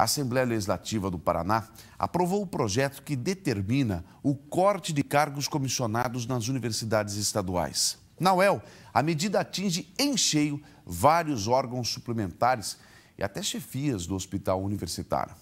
A Assembleia Legislativa do Paraná aprovou o projeto que determina o corte de cargos comissionados nas universidades estaduais. Na UEL, a medida atinge em cheio vários órgãos suplementares e até chefias do hospital universitário.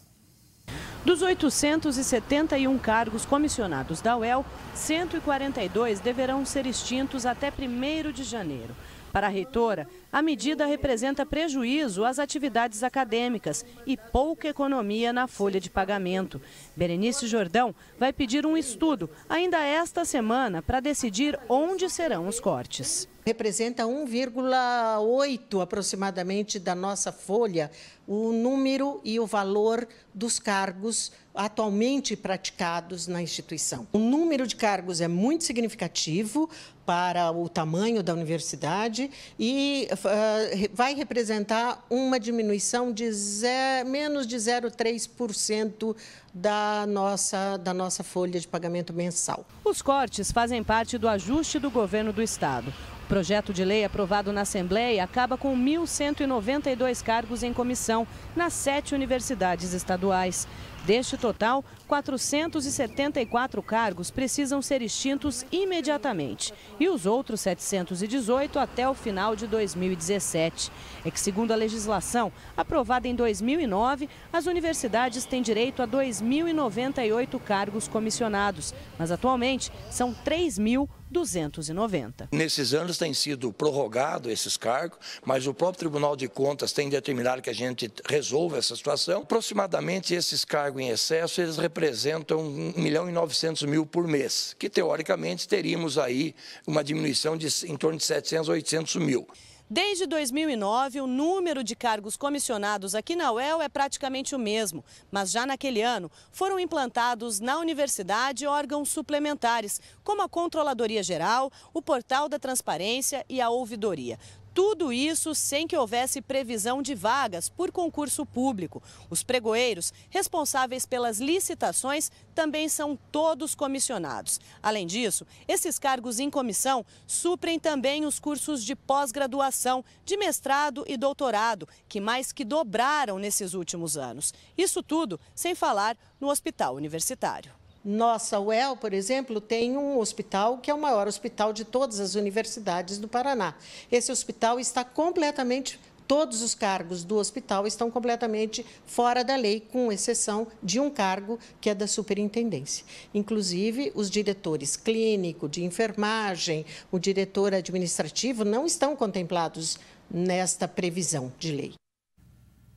Dos 871 cargos comissionados da UEL, 142 deverão ser extintos até 1 de janeiro. Para a reitora, a medida representa prejuízo às atividades acadêmicas e pouca economia na folha de pagamento. Berenice Jordão vai pedir um estudo ainda esta semana para decidir onde serão os cortes representa 1,8 aproximadamente da nossa folha, o número e o valor dos cargos atualmente praticados na instituição. O número de cargos é muito significativo para o tamanho da universidade e uh, vai representar uma diminuição de zero, menos de 0,3% da nossa, da nossa folha de pagamento mensal. Os cortes fazem parte do ajuste do governo do Estado. O Projeto de lei aprovado na Assembleia acaba com 1.192 cargos em comissão nas sete universidades estaduais. Deste total, 474 cargos precisam ser extintos imediatamente e os outros 718 até o final de 2017. É que, segundo a legislação aprovada em 2009, as universidades têm direito a 2.098 cargos comissionados, mas atualmente são 3.000 290. Nesses anos tem sido prorrogado esses cargos, mas o próprio Tribunal de Contas tem determinado que a gente resolva essa situação. Aproximadamente esses cargos em excesso, eles representam 1 milhão e 900 mil por mês, que teoricamente teríamos aí uma diminuição de em torno de 700, 800 mil. Desde 2009, o número de cargos comissionados aqui na UEL é praticamente o mesmo, mas já naquele ano foram implantados na universidade órgãos suplementares, como a Controladoria Geral, o Portal da Transparência e a Ouvidoria. Tudo isso sem que houvesse previsão de vagas por concurso público. Os pregoeiros, responsáveis pelas licitações, também são todos comissionados. Além disso, esses cargos em comissão suprem também os cursos de pós-graduação, de mestrado e doutorado, que mais que dobraram nesses últimos anos. Isso tudo sem falar no hospital universitário. Nossa UEL, por exemplo, tem um hospital que é o maior hospital de todas as universidades do Paraná. Esse hospital está completamente todos os cargos do hospital estão completamente fora da lei, com exceção de um cargo que é da superintendência. Inclusive, os diretores clínico, de enfermagem, o diretor administrativo não estão contemplados nesta previsão de lei.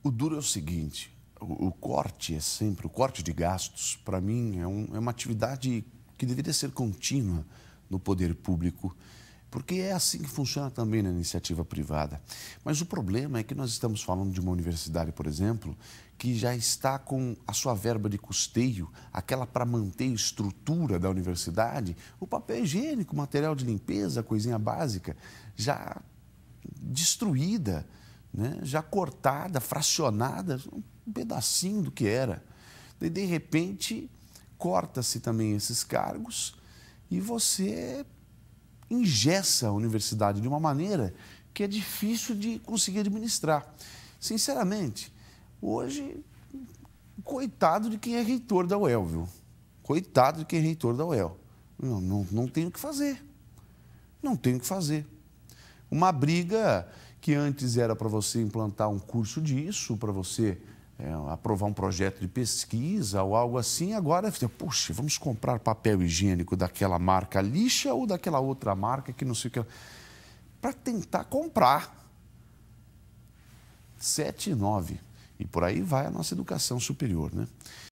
O duro é o seguinte: o, corte é sempre, o corte de gastos, para mim, é, um, é uma atividade que deveria ser contínua no poder público, porque é assim que funciona também na iniciativa privada. Mas o problema é que nós estamos falando de uma universidade, por exemplo, que já está com a sua verba de custeio, aquela para manter a estrutura da universidade, o papel higiênico, material de limpeza, coisinha básica, já destruída, né? já cortada, fracionada pedacinho do que era. E de repente, corta-se também esses cargos e você ingessa a universidade de uma maneira que é difícil de conseguir administrar. Sinceramente, hoje, coitado de quem é reitor da UEL, viu? Coitado de quem é reitor da UEL. Não, não, não tenho o que fazer. Não tenho o que fazer. Uma briga que antes era para você implantar um curso disso, para você é, aprovar um projeto de pesquisa ou algo assim, agora é, puxa, vamos comprar papel higiênico daquela marca lixa ou daquela outra marca que não sei o que. Para tentar comprar. 7 e 9. E por aí vai a nossa educação superior, né?